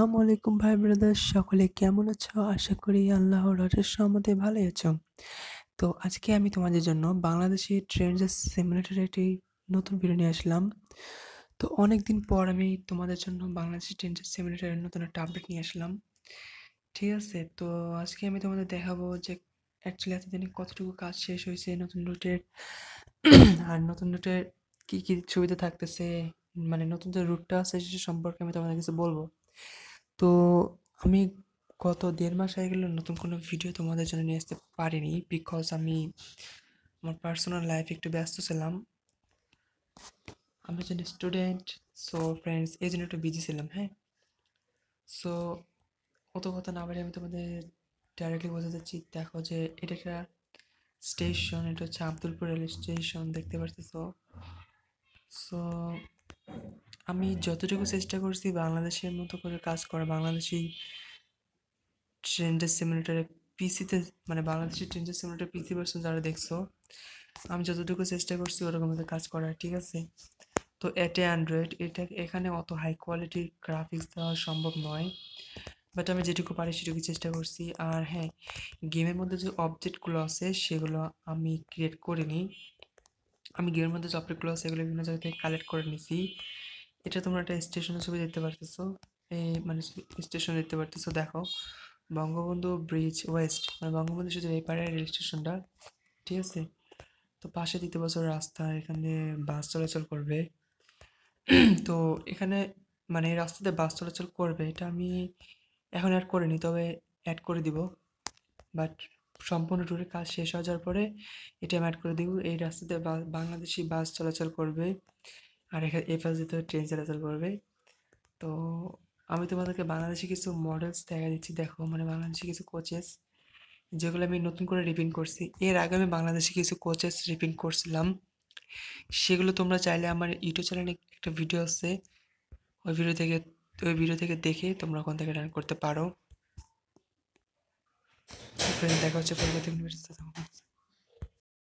আসসালামু আলাইকুম ভাই ব্রাদার সকলে কেমন আছো আশা করি আল্লাহর রাজের সম্মতে ভালোই আছো তো আজকে আমি তোমাদের জন্য বাংলাদেশি ট্রেন্ডস সিমুলেটারের একটি নতুন ভিডিও নিয়ে আসলাম তো অনেক দিন পর আমি তোমাদের জন্য বাংলাদেশি ট্রেন্ডস সিমুলেটারের নতুন একটা আপডেট নিয়ে আসলাম ঠিক আছে তো আজকে আমি তোমাদের দেখাবো যে অ্যাকচুয়ালি এতদিনে কতটুকু কাজ শেষ হয়েছে নতুন রুটের আর নতুন রুটের কী কী সুবিধা থাকতেছে মানে নতুন যে রুটটা আছে সে সম্পর্কে আমি তোমাদের কিছু বলবো তো আমি গত দেড় মাস হয়ে গেলে নতুন কোনো ভিডিও তোমাদের জন্য নিয়ে আসতে পারিনি বিকজ আমি আমার পার্সোনাল লাইফে একটু ব্যস্ত ছিলাম আমি একজন স্টুডেন্ট সো ফ্রেন্ডস এই জন্য একটু বিজি ছিলাম হ্যাঁ সো কত কথা না বলে আমি তোমাদের ডাইরেক্টলি বোঝা চাচ্ছি দেখো যে এটা একটা স্টেশন এটা হচ্ছে আব্দুলপুর রেল স্টেশন দেখতে পাচ্ছি সো সো আমি যতটুকু চেষ্টা করছি বাংলাদেশের মতো করে কাজ করা বাংলাদেশি ট্রেন্ডের সিমুলেটারে পিসিতে মানে বাংলাদেশি ট্রেন্ডের সিমুলেটার পিসি ভার্সন যারা দেখছো আমি যতটুকু চেষ্টা করছি ওরকম কাজ করা ঠিক আছে তো এটে অ্যান্ড্রয়েড এটা এখানে অত হাই কোয়ালিটির গ্রাফিক্স দেওয়া সম্ভব নয় বাট আমি যেটুকু পারি সেটুকু চেষ্টা করছি আর হ্যাঁ গেমের মধ্যে যে অবজেক্টগুলো আছে সেগুলো আমি ক্রিয়েট করিনি আমি গেমের মধ্যে যে অবজেক্টগুলো আছে সেগুলো বিভিন্ন জায়গা থেকে কালেক্ট করে নিছি এটা তোমরা একটা স্টেশনের ছবি দেখতে পারতেছো এই মানে স্টেশন দেখতে পারতেছো দেখো বঙ্গবন্ধু ব্রিজ ওয়েস্ট মানে বঙ্গবন্ধু সেতুর এই রেল স্টেশনটা ঠিক আছে তো পাশে দ্বিতীয় বছর রাস্তা এখানে বাস চলাচল করবে তো এখানে মানে এই রাস্তাতে বাস চলাচল করবে এটা আমি এখন অ্যাড করিনি তবে অ্যাড করে দিব বাট সম্পূর্ণ ট্যুরের কাজ শেষ হয়ে যাওয়ার পরে এটা আমি অ্যাড করে দিব এই রাস্তাতে বাংলাদেশি বাস চলাচল করবে আর এখানে এই পাশ দিতে ট্রেন চলাচল করবে তো আমি তোমাদেরকে বাংলাদেশে কিছু মডেলস দেখা দিচ্ছি দেখো মানে বাংলাদেশে কিছু কোচেস যেগুলো আমি নতুন করে রিপিন করছি এর আগে আমি বাংলাদেশে কিছু কোচেস রিপিন করছিলাম সেগুলো তোমরা চাইলে আমার ইউটিউব চ্যানেলে একটা ভিডিও আছে ওই ভিডিও থেকে ওই ভিডিও থেকে দেখে তোমরা ওখান থেকে রান করতে পারো দেখা হচ্ছে পরবর্তী